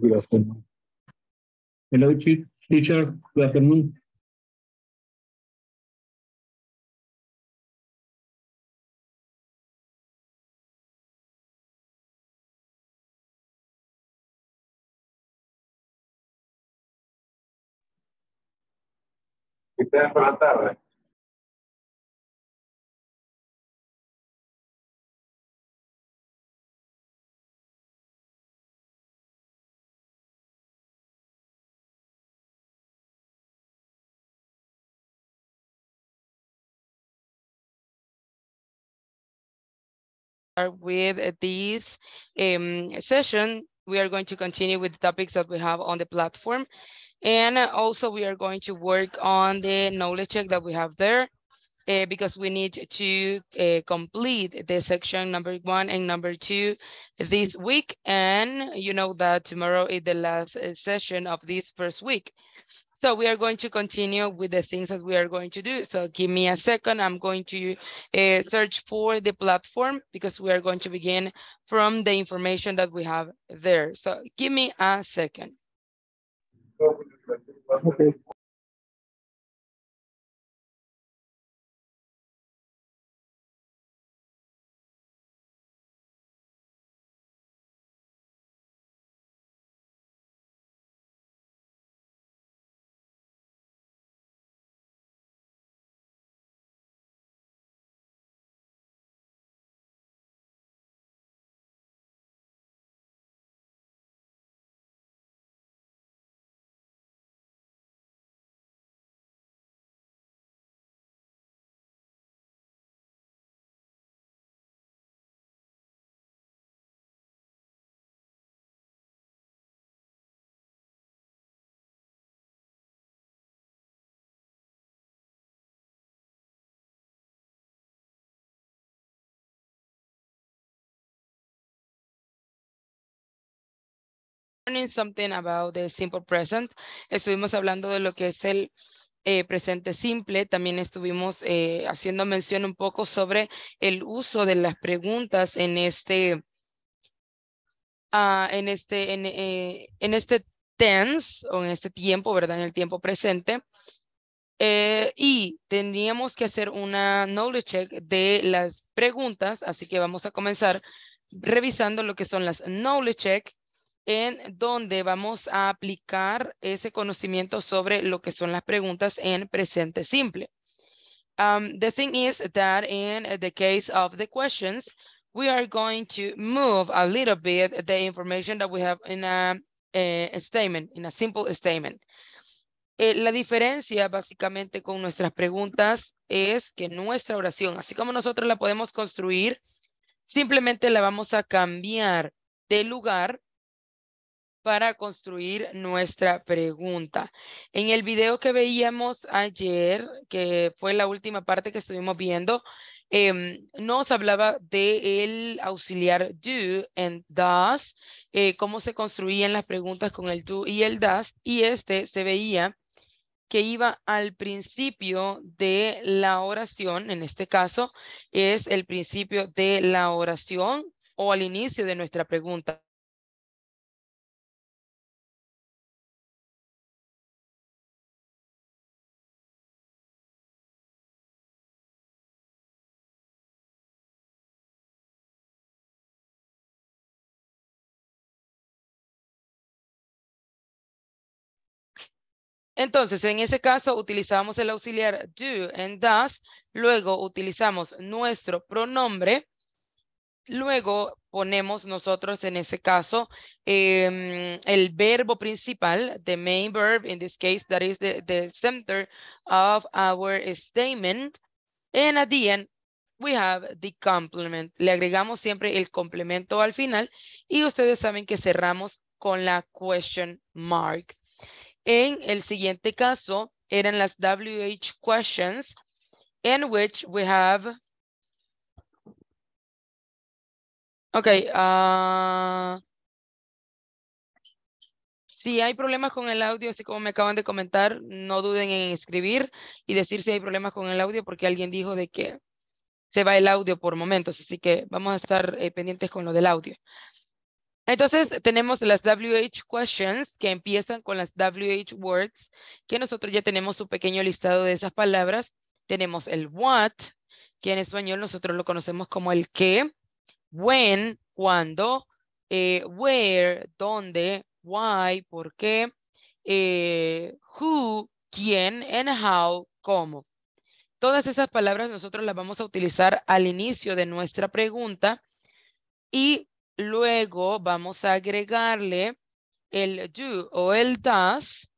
Good afternoon. Hello, Chief. Teacher, good afternoon. Que tengan are with this um, session. We are going to continue with the topics that we have on the platform. And also we are going to work on the knowledge check that we have there uh, because we need to uh, complete the section number one and number two this week. And you know that tomorrow is the last uh, session of this first week. So we are going to continue with the things that we are going to do. So give me a second. I'm going to uh, search for the platform because we are going to begin from the information that we have there. So give me a second. Okay. something about the simple present. Estuvimos hablando de lo que es el eh, presente simple, también estuvimos eh, haciendo mención un poco sobre el uso de las preguntas en este, ah, en este, en, eh, en, este tense o en este tiempo, ¿verdad? En el tiempo presente. y tendríamos que hacer una knowledge check de las preguntas, así que vamos a comenzar revisando lo que son las knowledge check en donde vamos a aplicar ese conocimiento sobre lo que son las preguntas en presente simple. Um, the thing is that in the case of the questions, we are going to move a little bit the information that we have in a, eh, statement, in a simple statement. Eh, la diferencia básicamente con nuestras preguntas es que nuestra oración, así como nosotros la podemos construir, simplemente la vamos a cambiar de lugar para construir nuestra pregunta. En el video que veíamos ayer, que fue la última parte que estuvimos viendo, em, nos hablaba del auxiliar do and does, eh, cómo se construían las preguntas con el do y el does, y este se veía que iba al principio de la oración, en este caso es el principio de la oración o al inicio de nuestra pregunta. Entonces, en ese caso, utilizamos el auxiliar do and does, luego utilizamos nuestro pronombre, luego ponemos nosotros en ese caso em, el verbo principal, the main verb, in this case, that is the center of our statement, and at the end, we have the complement. Le agregamos siempre el complemento al final y ustedes saben que cerramos con la question mark. En el siguiente caso, eran las WH questions in which we have Ok, ah, si hay problemas con el audio, así como me acaban de comentar, no duden en escribir y decir si hay problemas con el audio, porque alguien dijo de que se va el audio por momentos, así que vamos a estar eh, pendientes con lo del audio. Entonces tenemos las WH questions que empiezan con las WH words, que nosotros ya tenemos un pequeño listado de esas palabras. Tenemos el what, que en español nosotros lo conocemos como el qué, when, cuando, eh, where, dónde, why, por qué, eh, who, quién, and how, cómo. Todas esas palabras nosotros las vamos a utilizar al inicio de nuestra pregunta y Luego vamos a agregarle el do o el does,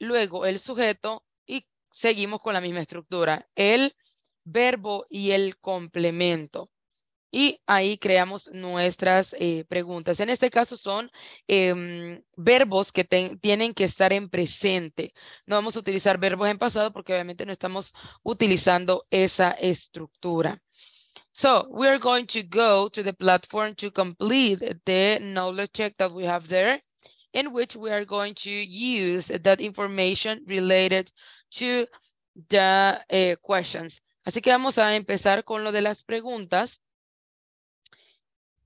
luego el sujeto y seguimos con la misma estructura, el verbo y el complemento. Y ahí creamos nuestras eh, preguntas. En este caso son em, verbos que tienen que estar en presente. No vamos a utilizar verbos en pasado porque obviamente no estamos utilizando esa estructura. So we are going to go to the platform to complete the knowledge check that we have there, in which we are going to use that information related to the eh, questions. Así que vamos a empezar con lo de las preguntas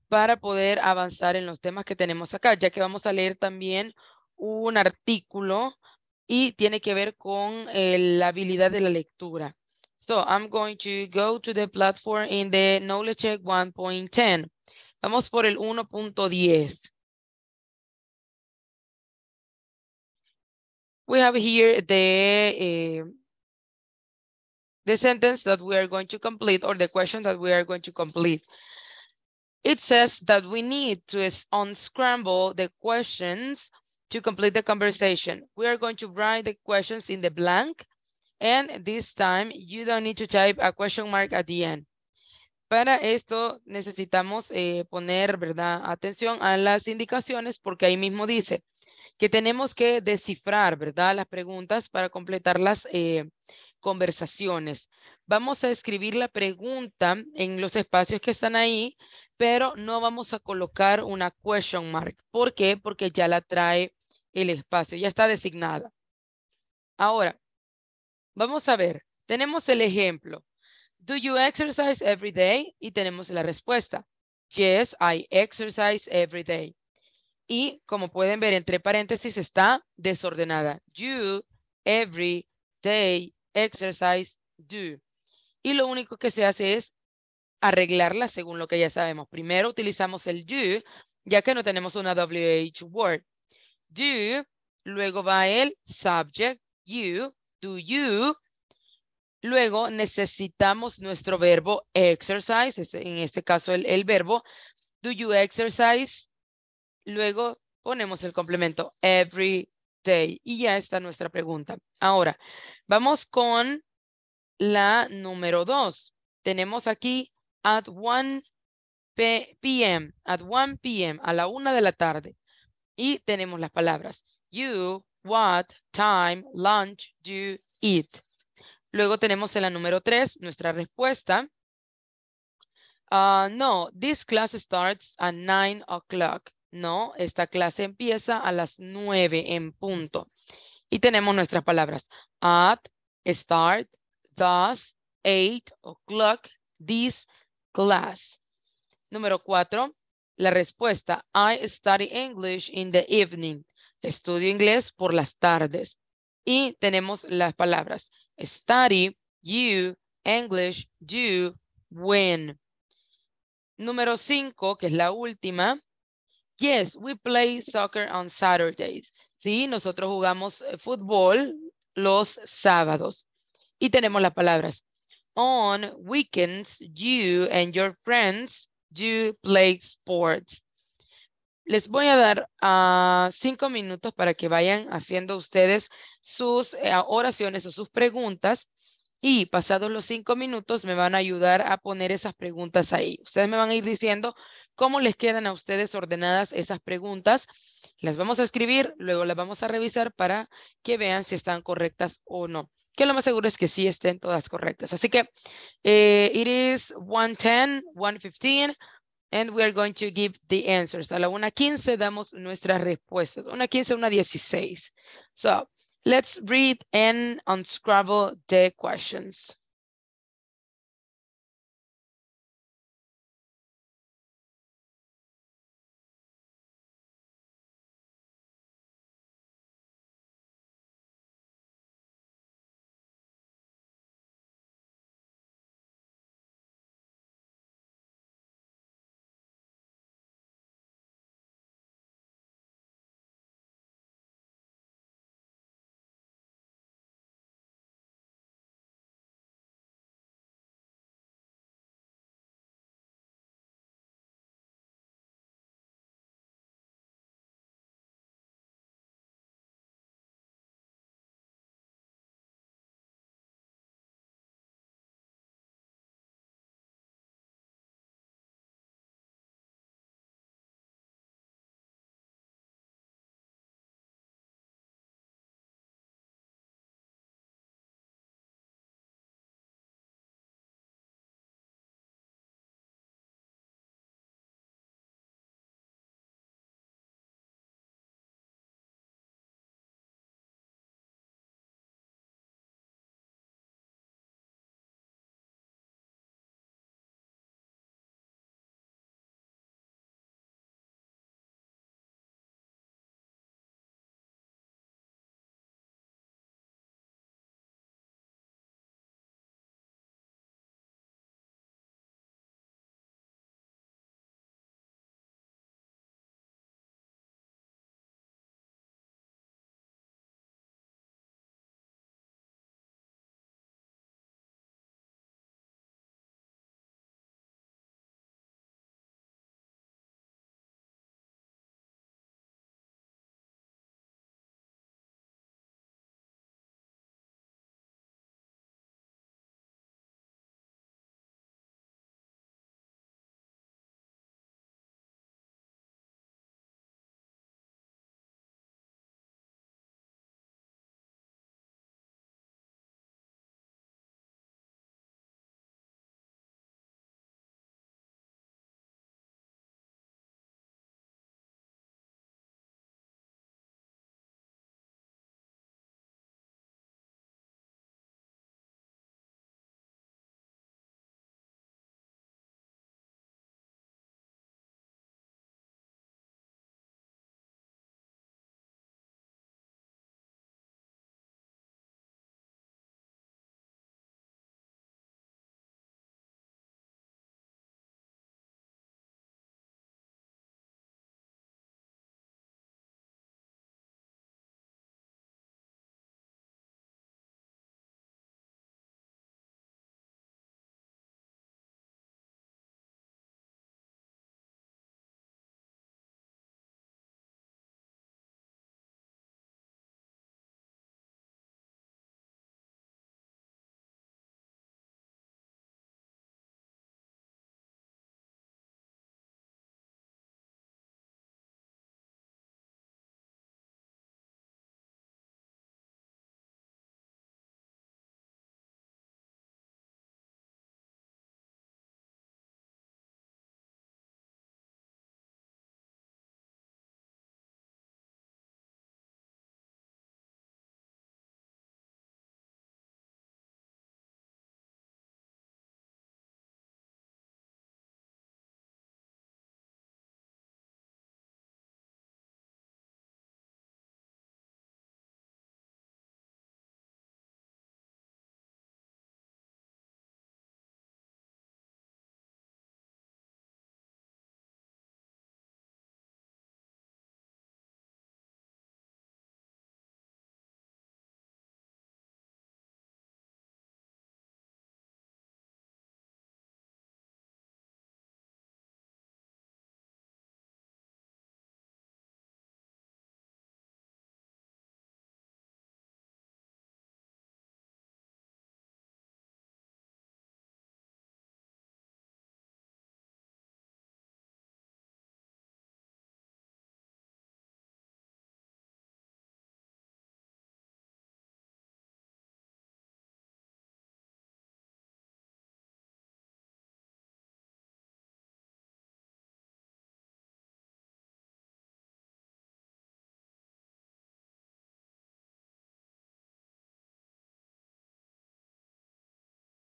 para poder avanzar en los temas que tenemos acá, ya que vamos a leer también un artículo y tiene que ver con eh, la habilidad de la lectura. So I'm going to go to the platform in the knowledge check 1.10. Vamos por el 1.10. We have here the, uh, the sentence that we are going to complete or the question that we are going to complete. It says that we need to unscramble the questions to complete the conversation. We are going to write the questions in the blank And this time, you don't need to type a question mark at the end. Para esto necesitamos eh, poner ¿verdad? atención a las indicaciones porque ahí mismo dice que tenemos que descifrar ¿verdad? las preguntas para completar las eh, conversaciones. Vamos a escribir la pregunta en los espacios que están ahí, pero no vamos a colocar una question mark. ¿Por qué? Porque ya la trae el espacio, ya está designada. Ahora, Vamos a ver, tenemos el ejemplo. Do you exercise every day? Y tenemos la respuesta. Yes, I exercise every day. Y como pueden ver, entre paréntesis está desordenada. You, every day, exercise, do. Y lo único que se hace es arreglarla según lo que ya sabemos. Primero utilizamos el do, ya que no tenemos una WH word. Do, luego va el subject, you, do you. Luego necesitamos nuestro verbo exercise, en este caso el, verbo do you exercise. Luego ponemos el complemento every day y ya está nuestra pregunta. Ahora, vamos con la número dos. Tenemos aquí at 1 p.m., at 1 p.m., a la una de la tarde. Y tenemos las palabras you, What time lunch do you eat? Luego tenemos en la número tres nuestra respuesta. Ah, no, this class starts at nine o'clock. No, esta clase empieza a las nueve en punto. Y tenemos nuestras palabras. At, start, thus, eight o'clock, this class. Número cuatro, la respuesta. I study English in the evening. Estudio inglés por las tardes. Y tenemos las palabras study, you, English, do, when. Número cinco, que es la última. Yes, we play soccer on Saturdays. Sí, nosotros jugamos eh, fútbol los sábados. Y tenemos las palabras. On weekends, you and your friends do play sports. Les voy a dar ah, cinco minutos para que vayan haciendo ustedes sus eh, oraciones o sus preguntas y pasados los cinco minutos me van a ayudar a poner esas preguntas ahí. Ustedes me van a ir diciendo cómo les quedan a ustedes ordenadas esas preguntas. Las vamos a escribir, luego las vamos a revisar para que vean si están correctas o no. Que lo más seguro es que sí estén todas correctas. Así que, eh, it is 110, 115. And we are going to give the answers. A la 1.15 damos nuestras respuestas. 1.15, 1.16. So let's read and unscramble the questions.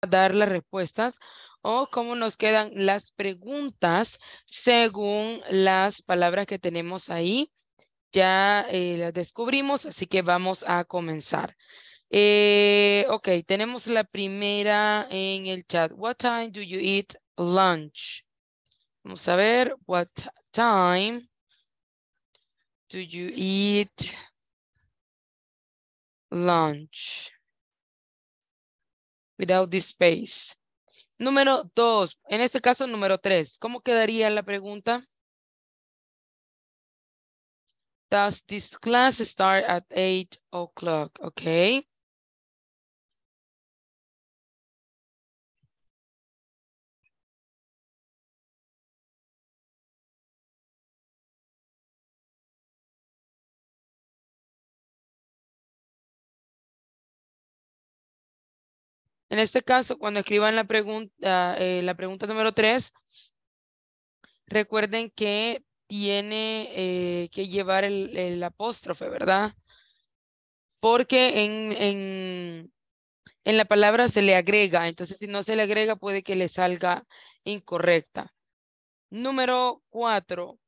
dar las respuestas o cómo nos quedan las preguntas según las palabras que tenemos ahí. Ya eh, las descubrimos, así que vamos a comenzar. Eh, ok, tenemos la primera en el chat. What time do you eat lunch? Vamos a ver. What time do you eat lunch? without this space. Número dos, en este caso número tres, ¿cómo quedaría la pregunta? Does this class start at 8 o'clock? Okay. En este caso, cuando escriban la pregunta, ah, eh, la pregunta número 3, recuerden que tiene eh, que llevar el, apóstrofe, ¿verdad? Porque en, en, en la palabra se le agrega, entonces si no se le agrega puede que le salga incorrecta. Número 4.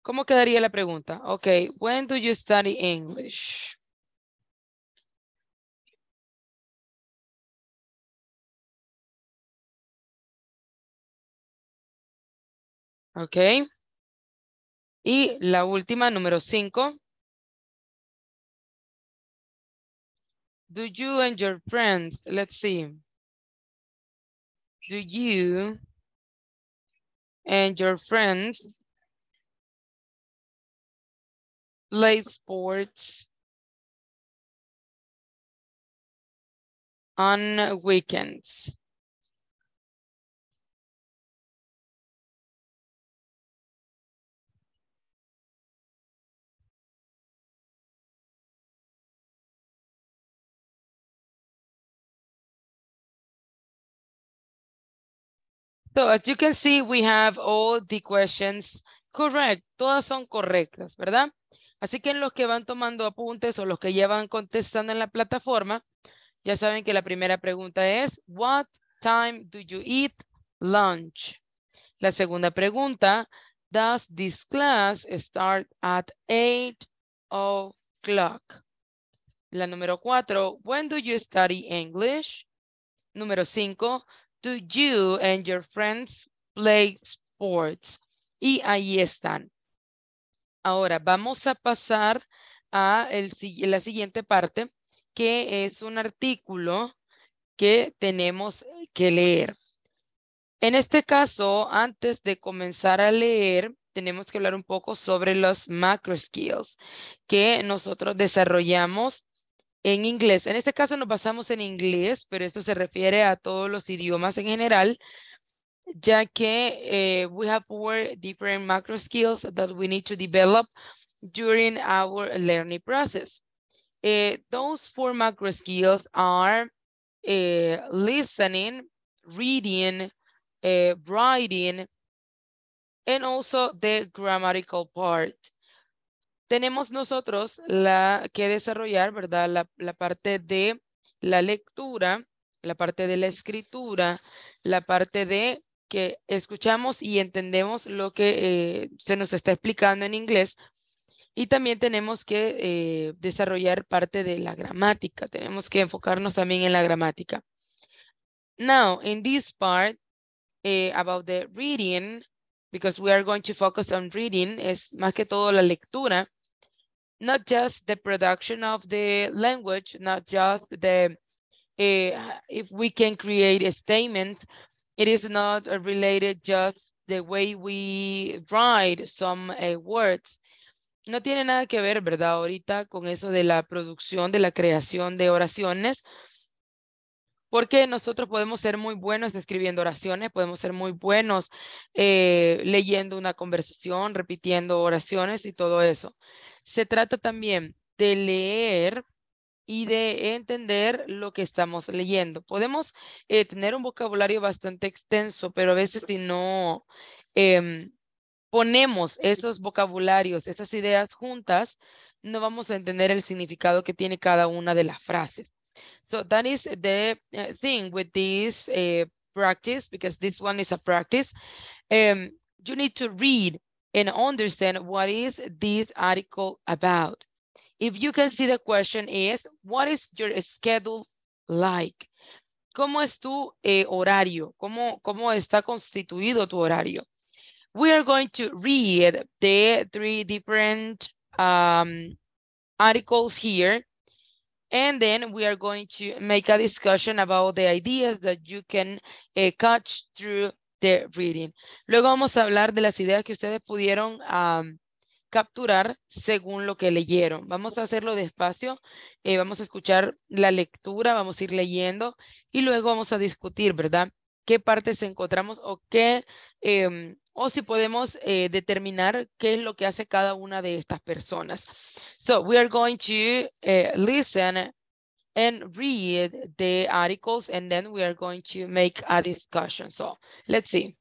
¿Cómo quedaría la pregunta? Ok, when do you study English? Ok. Y la última, número 5. Do you and your friends, let's see. Do you and your friends play sports on weekends? So as you can see, we have all the questions correct. Todas son correctas, ¿verdad? Así que los que van tomando apuntes o los que ya van contestando en la plataforma, ya saben que la primera pregunta es, what time do you eat lunch? La segunda pregunta, does this class start at 8 o'clock? La número cuatro, when do you study English? Número cinco, Do you and your friends play sports? Y ahí están. Ahora vamos a pasar a la siguiente parte, que es un artículo que tenemos que leer. En este caso, antes de comenzar a leer, tenemos que hablar un poco sobre los macro skills que nosotros desarrollamos en inglés. En este caso nos basamos en inglés, pero esto se refiere a todos los idiomas en general, ya que eh, we have four different macro skills that we need to develop during our learning process. Eh, those four macro skills are eh, listening, reading, writing, and also the grammatical part tenemos nosotros la que desarrollar, ¿verdad? La, parte de la lectura, la parte de la escritura, la parte de que escuchamos y entendemos lo que eh, se nos está explicando en inglés. Y también tenemos que eh, desarrollar parte de la gramática. Tenemos que enfocarnos también en la gramática. Now, in this part, eh, about the reading, because we are going to focus on reading, es más que todo la lectura. not just the production of the language, not just the, uh, if we can create statements, it is not related just the way we write some uh, words. No tiene nada que ver, ¿verdad? Ahorita con eso de la producción, de la creación de oraciones, porque nosotros podemos ser muy buenos escribiendo oraciones, podemos ser muy buenos eh, leyendo una conversación, repitiendo oraciones y todo eso. Se trata también de leer y de entender lo que estamos leyendo. Podemos eh, tener un vocabulario bastante extenso, pero a veces si no em, ponemos esos vocabularios, esas ideas juntas, no vamos a entender el significado que tiene cada una de las frases. So that is the eh, thing with this eh, practice, because this one is a practice. Em, you need to read and understand what is this article about. If you can see the question is, what is your schedule like? ¿Cómo es tu eh, horario? ¿Cómo, ¿Cómo está constituido tu horario? We are going to read the three different um, articles here. And then we are going to make a discussion about the ideas that you can uh, catch through de reading. Luego vamos a hablar de las ideas que ustedes pudieron capturar según lo que leyeron. Vamos a hacerlo despacio, eh, vamos a escuchar la lectura, vamos a ir leyendo y luego vamos a discutir, ¿verdad? ¿Qué partes encontramos o qué, em, o si podemos eh, determinar qué es lo que hace cada una de estas personas? So, we are going to eh, listen and read the articles and then we are going to make a discussion. So let's see.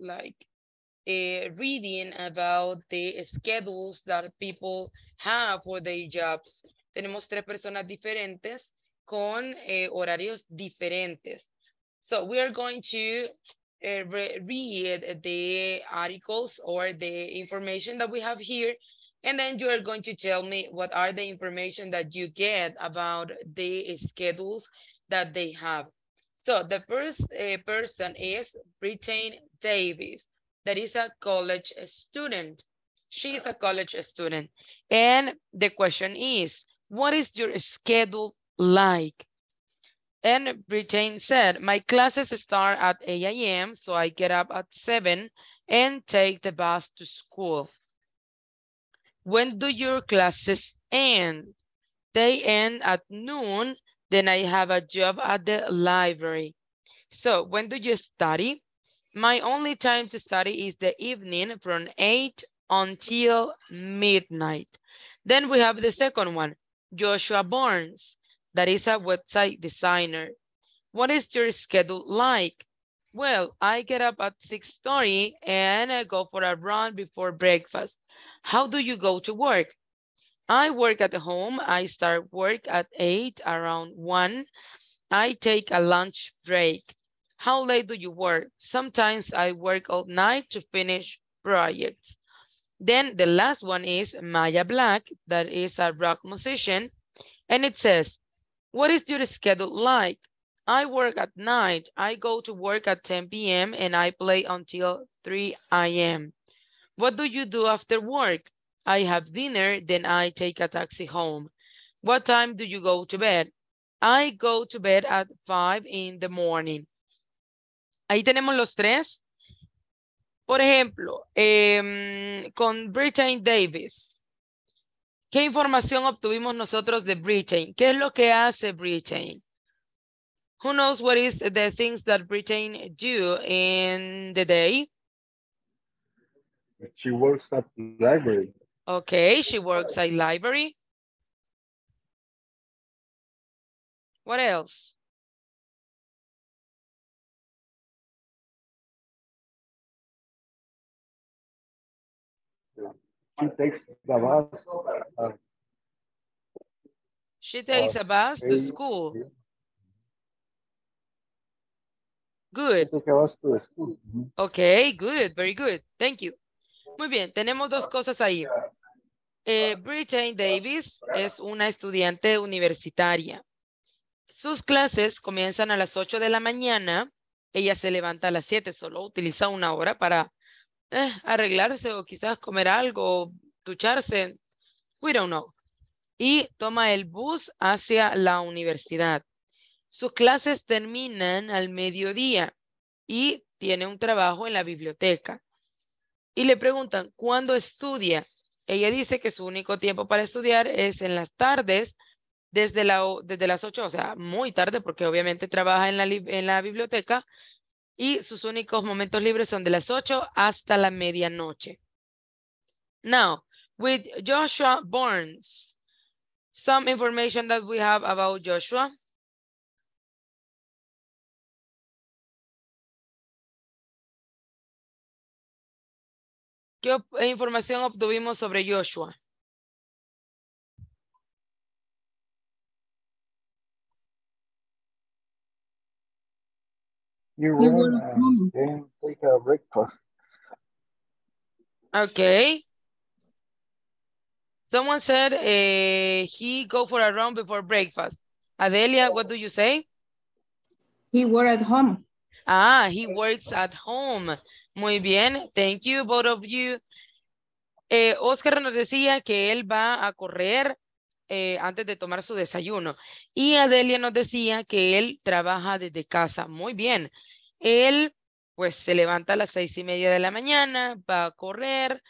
like uh, reading about the schedules that people have for their jobs. Tenemos tres personas diferentes con eh, horarios diferentes. So we are going to uh, re read the articles or the information that we have here. And then you are going to tell me what are the information that you get about the schedules that they have. So the first uh, person is Britain Davis, that is a college student. She is a college student. And the question is, what is your schedule like? And Britain said, my classes start at 8 a.m., so I get up at 7 and take the bus to school. When do your classes end? They end at noon then I have a job at the library. So when do you study? My only time to study is the evening from 8 until midnight. Then we have the second one, Joshua Barnes, that is a website designer. What is your schedule like? Well, I get up at 6.30 and I go for a run before breakfast. How do you go to work? I work at home. I start work at eight, around one. I take a lunch break. How late do you work? Sometimes I work all night to finish projects. Then the last one is Maya Black, that is a rock musician. And it says, what is your schedule like? I work at night. I go to work at 10 p.m. and I play until 3 a.m. What do you do after work? I have dinner, then I take a taxi home. What time do you go to bed? I go to bed at 5 in the morning. Ahí tenemos los tres. Por ejemplo, eh, con Britain Davis. ¿Qué información obtuvimos nosotros de Britain? ¿Qué es lo que hace Britain? Who knows what is the things that Britain do in the day? She works at the library. Okay, she works at library. What else? She takes the bus. Uh, she takes uh, a bus to school. Good. Mm-hmm. Ok, good, very good. Thank you. Muy bien, tenemos dos cosas ahí. Eh, ah. ah. Davis es una estudiante universitaria. Sus clases comienzan a las 8 de la mañana. Ella se levanta a las 7, solo utiliza una hora para eh, arreglarse o quizás comer algo, ducharse. We don't know. Y toma el bus hacia la universidad. Sus clases terminan al mediodía y tiene un trabajo en la biblioteca. Y le preguntan, ¿cuándo estudia? Ella dice que su único tiempo para estudiar es en las tardes, desde, la, desde las ocho, o sea, muy tarde, porque obviamente trabaja en la, en la biblioteca, y sus únicos momentos libres son de las 8 hasta la medianoche. Now, with Joshua Burns, some information that we have about Joshua. ¿Qué eh, información obtuvimos sobre Joshua? You run and uh, then take a breakfast. Okay. Someone said uh, he go for a run before breakfast. Adelia, what do you say? He work at home. Ah, he works at home. Muy bien, thank you, both of you. Eh, Oscar nos decía que él va a correr eh, antes de tomar su desayuno. Y Adelia nos decía que él trabaja desde casa. Muy bien. Él, pues, se levanta a las seis y media de la mañana, va a correr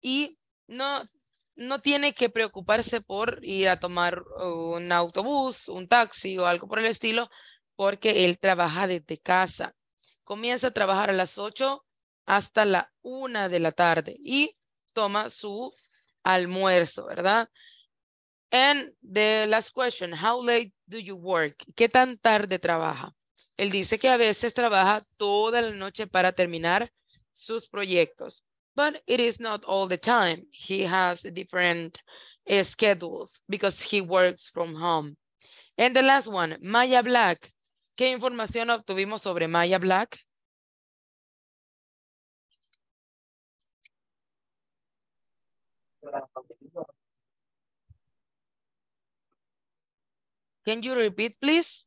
y no, no tiene que preocuparse por ir a tomar un autobús, un taxi o algo por el estilo, porque él trabaja desde casa. Comienza a trabajar a las ocho hasta la una de la tarde y toma su almuerzo, ¿verdad? And the last question, how late do you work? ¿Qué tan tarde trabaja? Él dice que a veces trabaja toda la noche para terminar sus proyectos. But it is not all the time. He has different schedules because he works from home. And the last one, Maya Black. ¿Qué información obtuvimos sobre Maya Black? Can you repeat, please?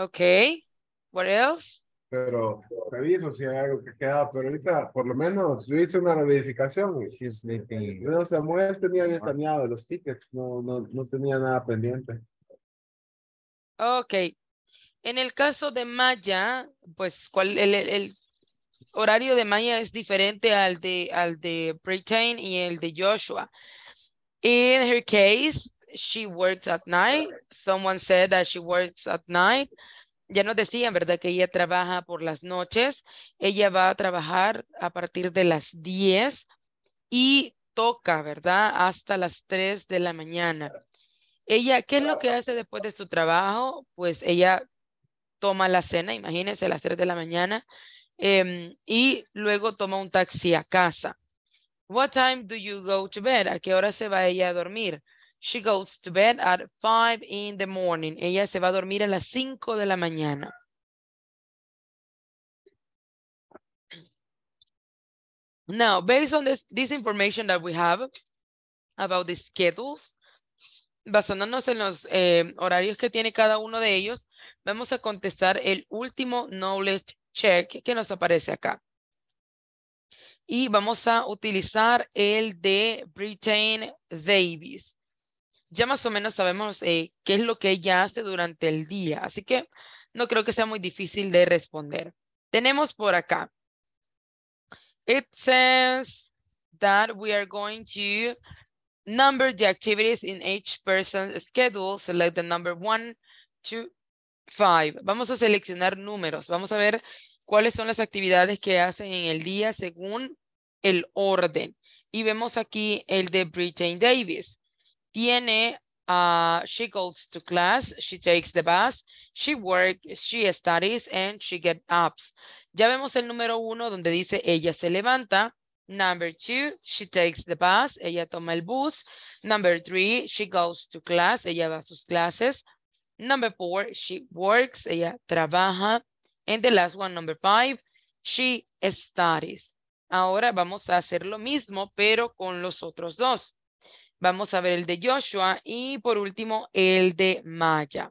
Okay. What else? pero reviso si hay algo que queda, pero ahorita por lo menos yo hice una reivindicación. No, Samuel tenía bien ah. saneado los tickets, no, no, no tenía nada pendiente. Ok. En el caso de Maya, pues ¿cuál, el, el, horario de Maya es diferente al de, al de Britain y el de Joshua. In her case, she works at night. Someone said that she works at night ya nos decían, ¿verdad? Que ella trabaja por las noches. Ella va a trabajar a partir de las 10 y toca, ¿verdad? Hasta las 3 de la mañana. Ella, ¿qué es lo que hace después de su trabajo? Pues ella toma la cena, imagínense, a las 3 de la mañana, em, y luego toma un taxi a casa. What time do you go to ¿A qué hora se va ella a dormir? She goes to bed at 5 in the morning. Ella se va a dormir a las 5 de la mañana. Now, based on this, information that we have about the schedules, basándonos en los eh, horarios que tiene cada uno de ellos, vamos a contestar el último knowledge check que nos aparece acá. Y vamos a utilizar el de Britain Davis ya más o menos sabemos eh, qué es lo que ella hace durante el día, así que no creo que sea muy difícil de responder. Tenemos por acá. It says that we are going to number the activities in each person's schedule. Select the number one, two, five. Vamos a seleccionar números. Vamos a ver cuáles son las actividades que hacen en el día según el orden. Y vemos aquí el de Britain Davis tiene ah, she goes to class, she takes the bus, she works, she studies, and she gets up. Ya vemos el número uno donde dice ella se levanta. Number two, she takes the bus, ella toma el bus. Number three, she goes to class, ella va a sus clases. Number four, she works, ella trabaja. And the last one, number five, she studies. Ahora vamos a hacer lo mismo, pero con los otros dos. Vamos a ver el de Joshua y por último el de Maya.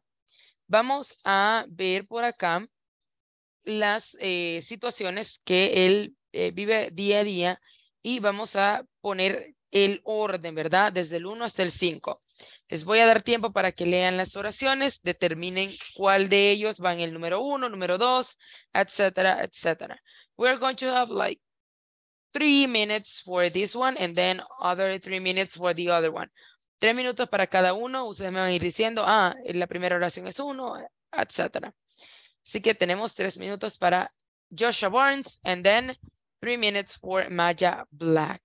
Vamos a ver por acá las eh, situaciones que él eh, vive día a día y vamos a poner el orden, ¿verdad? Desde el 1 hasta el 5. Les voy a dar tiempo para que lean las oraciones, determinen cuál de ellos va en el número 1, número 2, etcétera, etcétera. We're going to have like three minutes for this one and then other three minutes for the other one. Tres minutos para cada uno. Ustedes me van a ir diciendo, ah, la primera oración es uno, etc. Así que tenemos tres minutos para Joshua Barnes and then three minutes for Maya Black.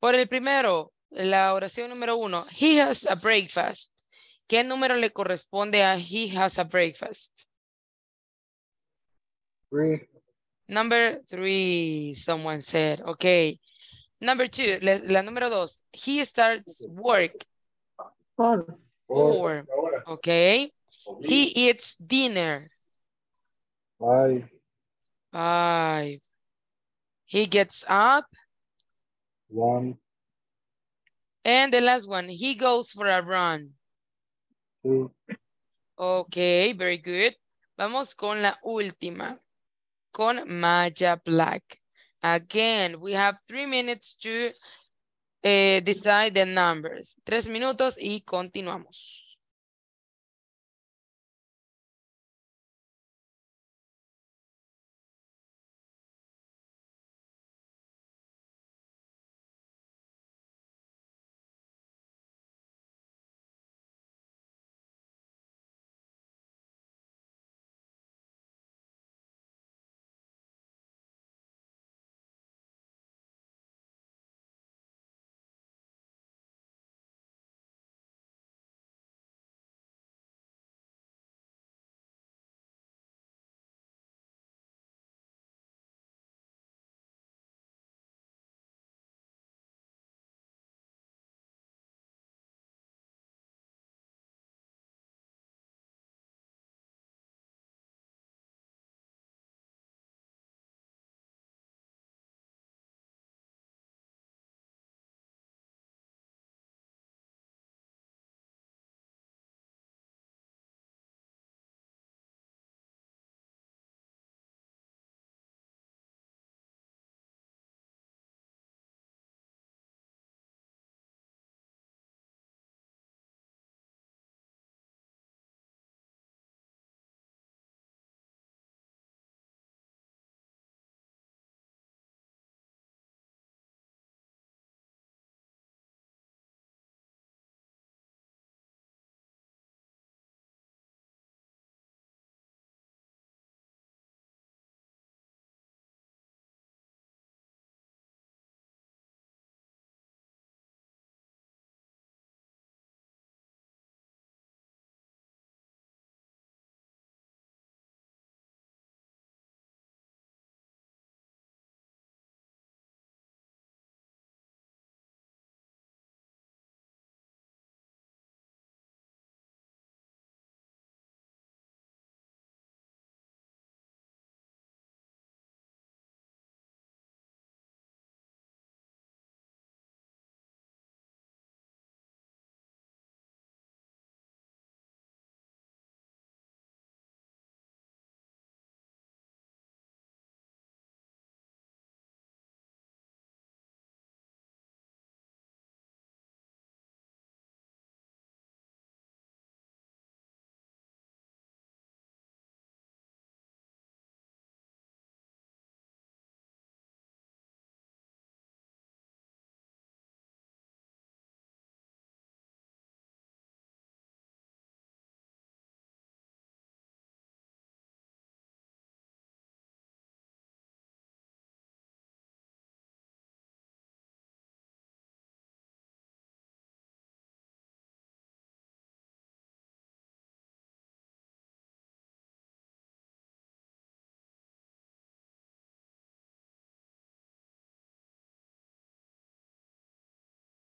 Por el primero, la oración número uno, he has a breakfast. ¿Qué número le corresponde a he has a breakfast? Three. Number three, someone said. Okay. Number two, la, número dos, he starts work. Four. Four. He eats dinner. Five. Five. He gets up. One. And the last one, he goes for a run. Okay, very good. Vamos con la última, con Maya Black. Again, we have three minutes to eh, decide the numbers. Tres minutos y continuamos.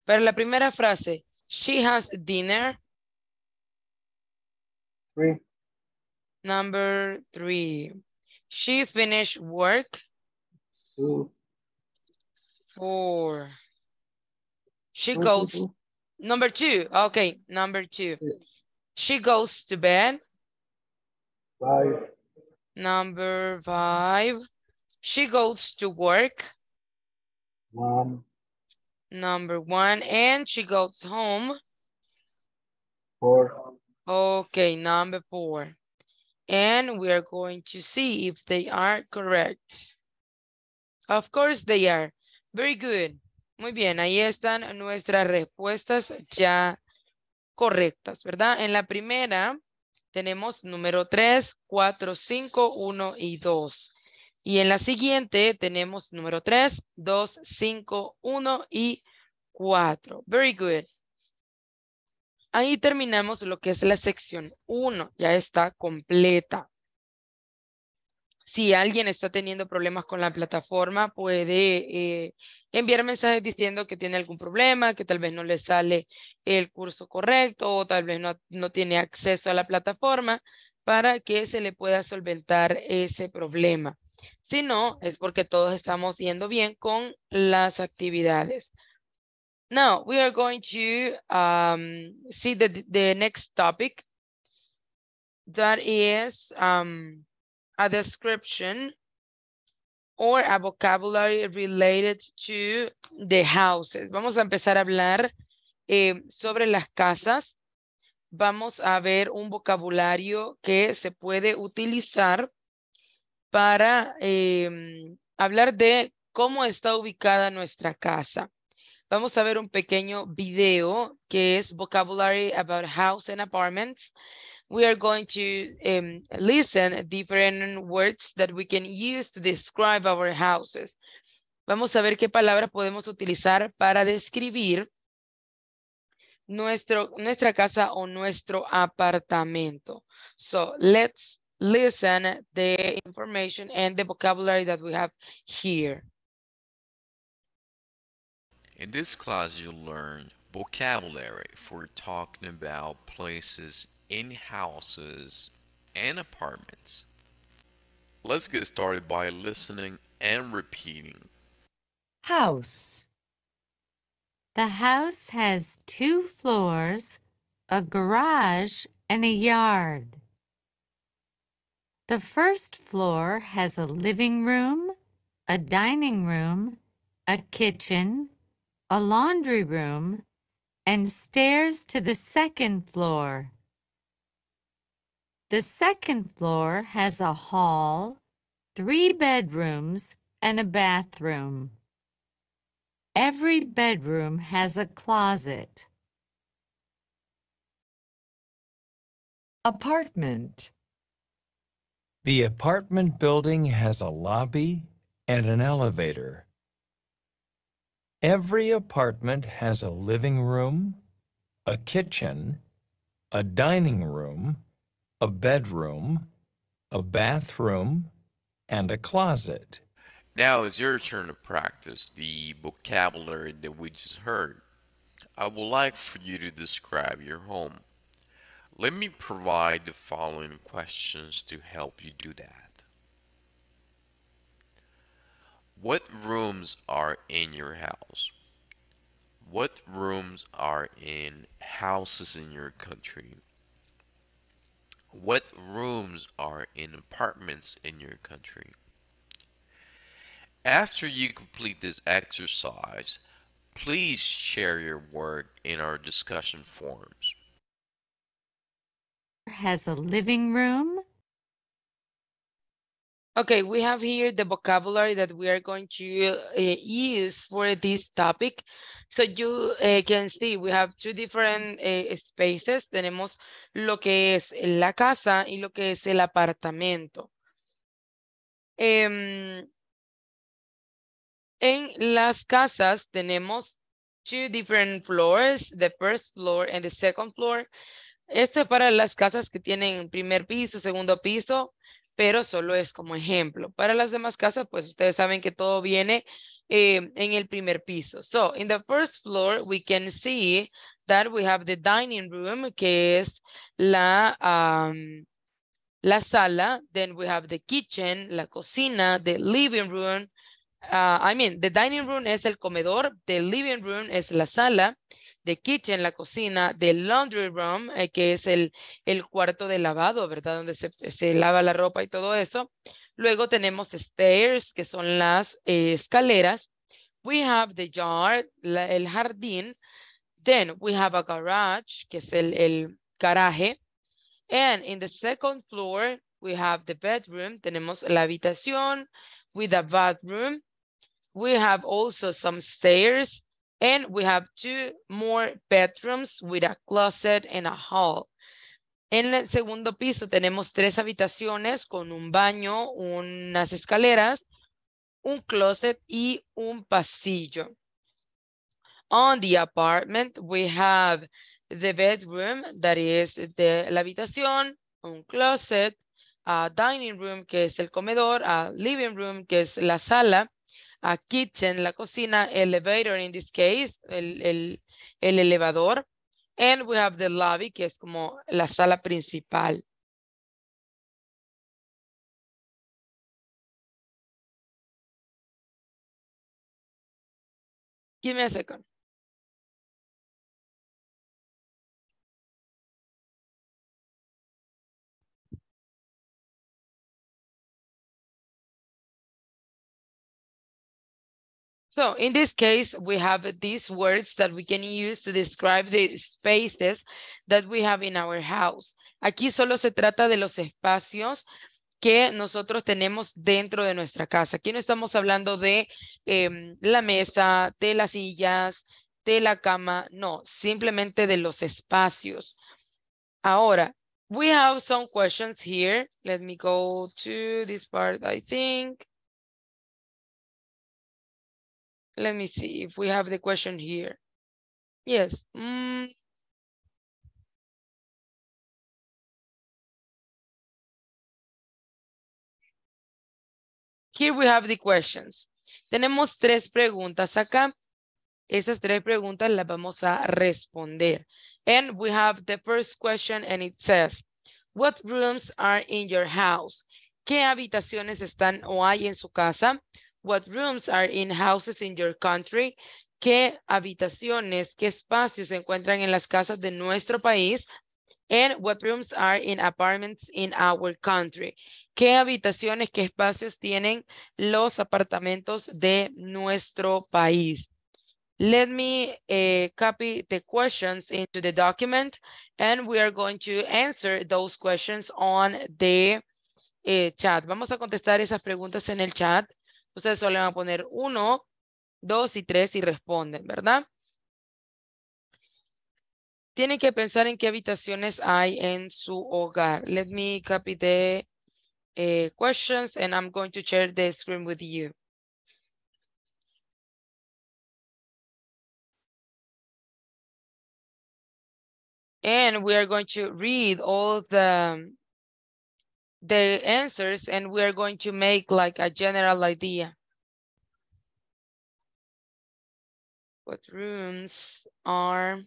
Pero la primera frase, she has dinner. Three. Number three, she finished work. Two. Four. She goes, two. number two, okay, number two. Six. She goes to bed. Five. Number five, she goes to work. One. number one. And she goes home. Four. Okay, number four. And we are going to see if they are correct. Of course they are. Very good. Muy bien, ahí están nuestras respuestas ya correctas, ¿verdad? En la primera tenemos número 3, cuatro, cinco, uno y 2. Y en la siguiente tenemos número 3, 2, 5, 1 y 4. Very good. Ahí terminamos lo que es la sección 1. Ya está completa. Si alguien está teniendo problemas con la plataforma, puede eh, enviar mensajes diciendo que tiene algún problema, que tal vez no le sale el curso correcto o tal vez no tiene acceso a la plataforma para que se le pueda solventar ese problema. Si no, es porque todos estamos yendo bien con las actividades. Now, we are going to um, see the, the next topic. That is um, a description or a vocabulary related to the houses. Vamos a empezar a hablar eh, sobre las casas. Vamos a ver un vocabulario que se puede utilizar para em, hablar de cómo está ubicada nuestra casa. Vamos a ver un pequeño video que es Vocabulary about House and Apartments. We are going to em, listen different words that we can use to describe our houses. Vamos a ver qué palabras podemos utilizar para describir nuestro, nuestra casa o nuestro apartamento. So, let's listen the information and the vocabulary that we have here. In this class, you'll learn vocabulary for talking about places in houses and apartments. Let's get started by listening and repeating. House. The house has two floors, a garage, and a yard. The first floor has a living room, a dining room, a kitchen, a laundry room, and stairs to the second floor. The second floor has a hall, three bedrooms, and a bathroom. Every bedroom has a closet. Apartment the apartment building has a lobby and an elevator. Every apartment has a living room, a kitchen, a dining room, a bedroom, a bathroom, and a closet. Now it's your turn to practice the vocabulary that we just heard. I would like for you to describe your home. Let me provide the following questions to help you do that. What rooms are in your house? What rooms are in houses in your country? What rooms are in apartments in your country? After you complete this exercise, please share your work in our discussion forums has a living room. Okay, we have here the vocabulary that we are going to uh, use for this topic. So you uh, can see we have two different uh, spaces. Tenemos lo que es la casa y lo que es el apartamento. Um, en las casas tenemos two different floors, the first floor and the second floor. Esto es para las casas que tienen primer piso, segundo piso, pero solo es como ejemplo. Para las demás casas, pues ustedes saben que todo viene eh, en el primer piso. So, in the first floor, we can see that we have the dining room, que es la, la sala. Then we have the kitchen, la cocina, the living room. Ah, I mean, the dining room es el comedor, the living room es la sala, The kitchen, la cocina, the laundry room, eh, que es el, cuarto de lavado, ¿verdad? Donde se, lava la ropa y todo eso. Luego tenemos stairs, que son las eh, escaleras. We have the yard, el jardín. Then we have a garage, que es el, el garaje. And in the second floor, we have the bedroom. Tenemos la habitación with a bathroom. We have also some stairs And we have two more bedrooms with a closet and a hall. En el segundo piso tenemos tres habitaciones con un baño, unas escaleras, un closet y un pasillo. On the apartment, we have the bedroom, that is the la habitación, un closet, a dining room, que es el comedor, a living room, que es la sala, a kitchen, la cocina, elevator in this case, el, el, el elevador. And we have the lobby, que es como la sala principal. Give me a second. So in this case, we have these words that we can use to describe the spaces that we have in our house. Aquí solo se trata de los espacios que nosotros tenemos dentro de nuestra casa. Aquí no estamos hablando de em, la mesa, de las sillas, de la cama, no, simplemente de los espacios. Ahora, we have some questions here. Let me go to this part, I think. Let me see if we have the question here. Yes. Mm. Here we have the questions. Tenemos tres preguntas acá. Esas tres preguntas las vamos a responder. And we have the first question and it says, what rooms are in your house? ¿Qué habitaciones están o hay en su casa? what rooms are in houses in your country, qué habitaciones, qué espacios se encuentran en las casas de nuestro país, and what rooms are in apartments in our country. ¿Qué habitaciones, qué espacios tienen los apartamentos de nuestro país? Let me eh, copy the questions into the document and we are going to answer those questions on the eh, chat. Vamos a contestar esas preguntas en el chat. Ustedes solo van a poner uno, dos y tres y responden, ¿verdad? Tienen que pensar en qué habitaciones hay en su hogar. Let me copy the eh, questions and I'm going to share the screen with you. And we are going to read all the the answers and we're going to make like a general idea. What rooms are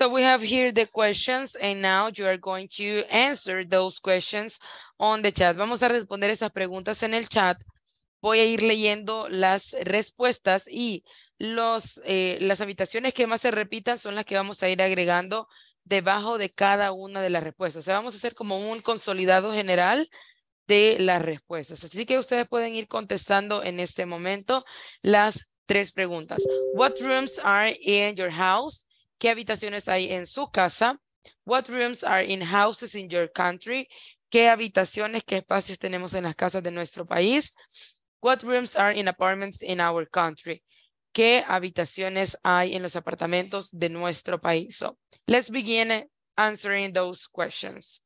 So we have here the questions and now you are going to answer those questions on the chat. Vamos a responder esas preguntas en el chat. Voy a ir leyendo las respuestas y los, eh, las habitaciones que más se repitan son las que vamos a ir agregando debajo de cada una de las respuestas. O sea, vamos a hacer como un consolidado general de las respuestas. Así que ustedes pueden ir contestando en este momento las tres preguntas. What rooms are in your house? qué habitaciones hay en su casa, what rooms are in houses in your country, qué habitaciones, qué espacios tenemos en las casas de nuestro país, what rooms are in apartments in our country, qué habitaciones hay en los apartamentos de nuestro país. So, let's begin answering those questions.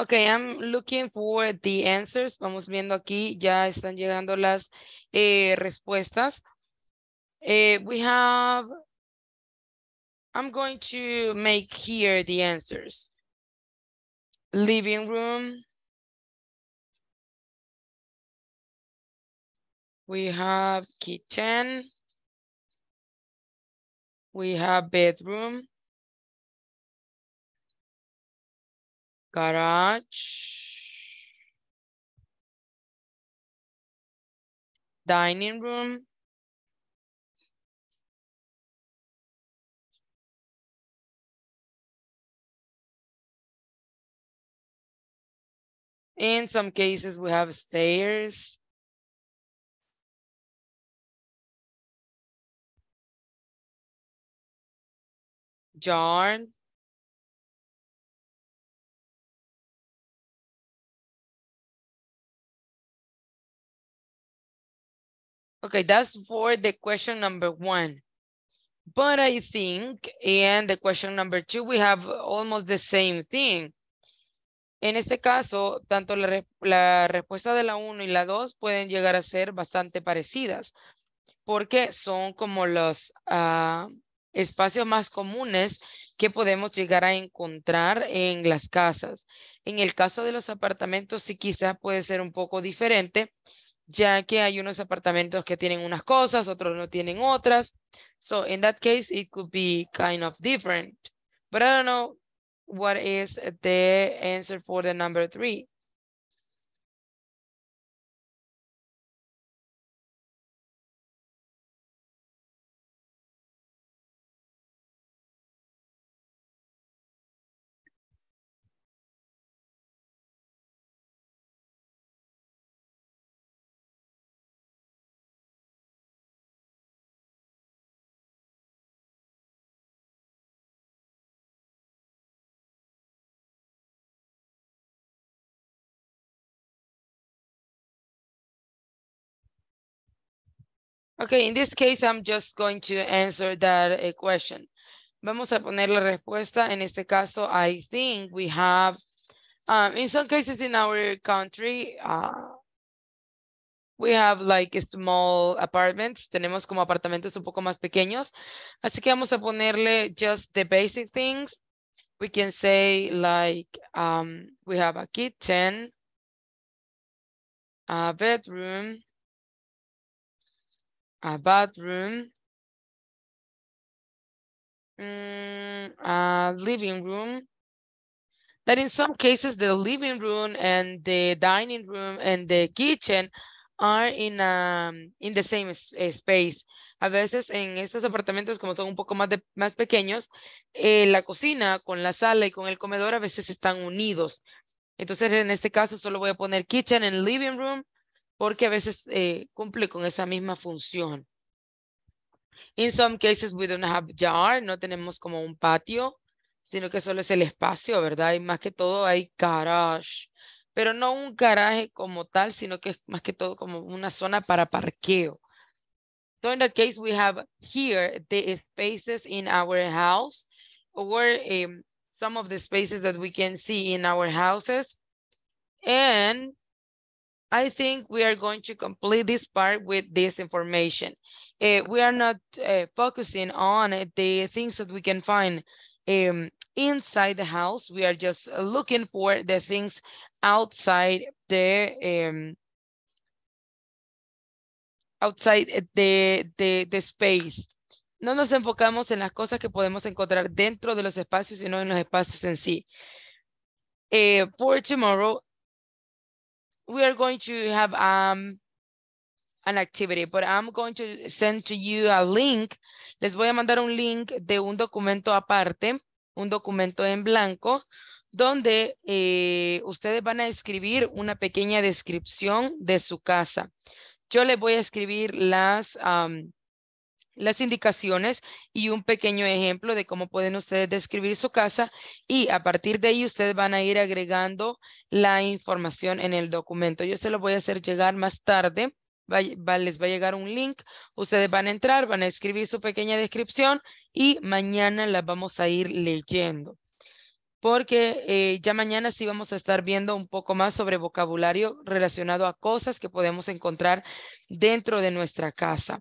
Ok, I'm looking for the answers. Vamos viendo aquí, ya están llegando las eh, respuestas. Eh, we have, I'm going to make here the answers. Living room. We have kitchen. We have bedroom. garage, dining room, In some cases, we have stairs. Yard. Okay, that's for the question number one. But I think, in the question number two, we have almost the same thing. En este caso, tanto la, respuesta de la uno y la dos pueden llegar a ser bastante parecidas, porque son como los ah, espacios más comunes que podemos llegar a encontrar en las casas. En el caso de los apartamentos, sí quizás puede ser un poco diferente, ya que hay unos apartamentos que tienen unas cosas, otros no tienen otras. So in that case, it could be kind of different. But I don't know what is the answer for the number three. Okay, in this case, I'm just going to answer that uh, question. Vamos a poner la respuesta. En este caso, I think we have, um, in some cases in our country, uh, we have like small apartments. Tenemos como apartamentos un poco más pequeños. Así que vamos a ponerle just the basic things. We can say like, um, we have a kitchen, a bedroom, a bathroom, mm, a living room, that in some cases the living room and the dining room and the kitchen are in, um, in the same eh, space. A veces en estos apartamentos, como son un poco más, de, más pequeños, eh, la cocina con la sala y con el comedor a veces están unidos. Entonces, en este caso, solo voy a poner kitchen and living room porque a veces eh, cumple con esa misma función. In some cases we don't have yard, no tenemos como un patio, sino que solo es el espacio, ¿verdad? Y más que todo hay garage, pero no un garaje como tal, sino que es más que todo como una zona para parqueo. So in that case, we have here the spaces in our house or eh, some of the spaces that we can see in our houses. And I think we are going to complete this part with this information. Uh, we are not uh, focusing on uh, the things that we can find um, inside the house. We are just looking for the things outside the um, outside uh, the, the, the space. No nos enfocamos en las cosas que podemos encontrar dentro de los espacios, sino en los espacios en sí. Eh, for tomorrow, we are going to have um, an activity, but I'm going to send to you a link. Les voy a mandar un link de un documento aparte, un documento en blanco, donde eh, ustedes van a escribir una pequeña descripción de su casa. Yo les voy a escribir las, um, las indicaciones y un pequeño ejemplo de cómo pueden ustedes describir su casa y a partir de ahí ustedes van a ir agregando la información en el documento. Yo se lo voy a hacer llegar más tarde. les va a llegar un link. Ustedes van a entrar, van a escribir su pequeña descripción y mañana la vamos a ir leyendo. Porque eh, ya mañana sí vamos a estar viendo un poco más sobre vocabulario relacionado a cosas que podemos encontrar dentro de nuestra casa.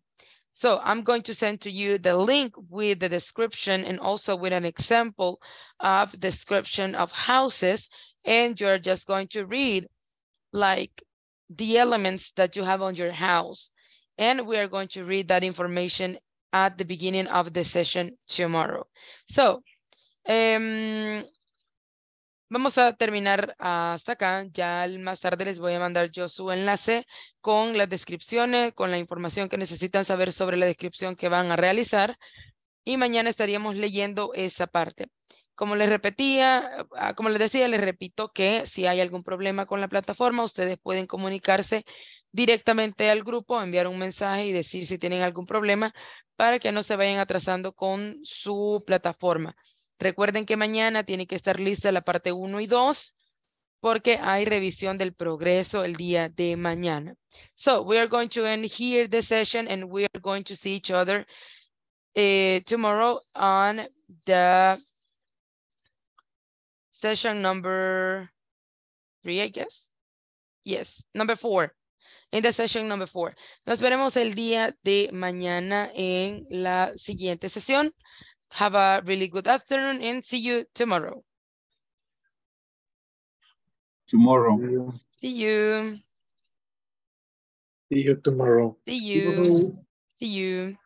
So I'm going to send to you the link with the description and also with an example of description of houses. And you're just going to read like the elements that you have on your house. And we are going to read that information at the beginning of the session tomorrow. So um, Vamos a terminar hasta acá. Ya más tarde les voy a mandar yo su enlace con las descripciones, con la información que necesitan saber sobre la descripción que van a realizar. Y mañana estaríamos leyendo esa parte. Como les repetía, ah, como les decía, les repito que si hay algún problema con la plataforma, ustedes pueden comunicarse directamente al grupo, enviar un mensaje y decir si tienen algún problema para que no se vayan atrasando con su plataforma. Recuerden que mañana tiene que estar lista la parte 1 y 2 porque hay revisión del progreso el día de mañana. So we are going to end here the session and we are going to see each other eh, tomorrow on the session number three, I guess. Yes, number four. In the session number four. Nos veremos el día de mañana en la siguiente sesión. Have a really good afternoon and see you tomorrow. Tomorrow. See you. See you tomorrow. See you. See you.